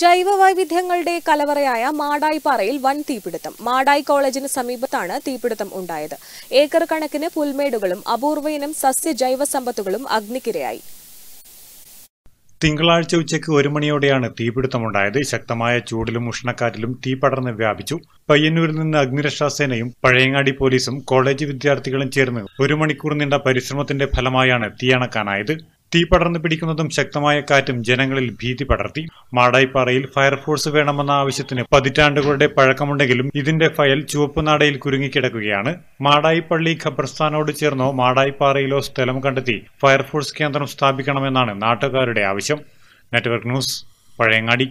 ജൈവ വൈവിധ്യങ്ങളുടെ കലവറയായ മാടായിപ്പാറയിൽ വൻ തീപിടുത്തം മാടായി കോളേജിന് സമീപത്താണ് തീപിടുത്തം ഉണ്ടായത് ഏക്കർ കണക്കിന് പുൽമേടുകളും അപൂർവയിനം സസ്യ ജൈവ സമ്പത്തുകളും അഗ്നിക്കിരയായി തിങ്കളാഴ്ച ഉച്ചയ്ക്ക് ഒരു മണിയോടെയാണ് തീപിടുത്തമുണ്ടായത് ശക്തമായ ചൂടിലും ഉഷ്ണക്കാറ്റിലും തീ പടർന്ന് വ്യാപിച്ചു പയ്യന്നൂരിൽ നിന്ന് അഗ്നിരക്ഷാസേനയും പഴയങ്ങാടി പോലീസും കോളേജ് വിദ്യാർത്ഥികളും ചേർന്ന് ഒരു മണിക്കൂർ നീണ്ട പരിശ്രമത്തിന്റെ ഫലമായാണ് തീയണക്കാനായത് തീ പടർന്നു പിടിക്കുന്നതും ശക്തമായ കാറ്റും ജനങ്ങളിൽ ഭീതി പടർത്തി മാടായിപ്പാറയിൽ ഫയർഫോഴ്സ് വേണമെന്ന ആവശ്യത്തിന് പതിറ്റാണ്ടുകളുടെ പഴക്കമുണ്ടെങ്കിലും ഇതിന്റെ ഫയൽ ചുവപ്പുനാടയിൽ കുരുങ്ങിക്കിടക്കുകയാണ് മാടായിപ്പള്ളി ഖബർസ്ഥാനോട് ചേർന്നോ മാടായിപ്പാറയിലോ സ്ഥലം കണ്ടെത്തി ഫയർഫോഴ്സ് കേന്ദ്രം സ്ഥാപിക്കണമെന്നാണ് നാട്ടുകാരുടെ ആവശ്യം നെറ്റ്വർക്ക് ന്യൂസ് പഴയങ്ങാടി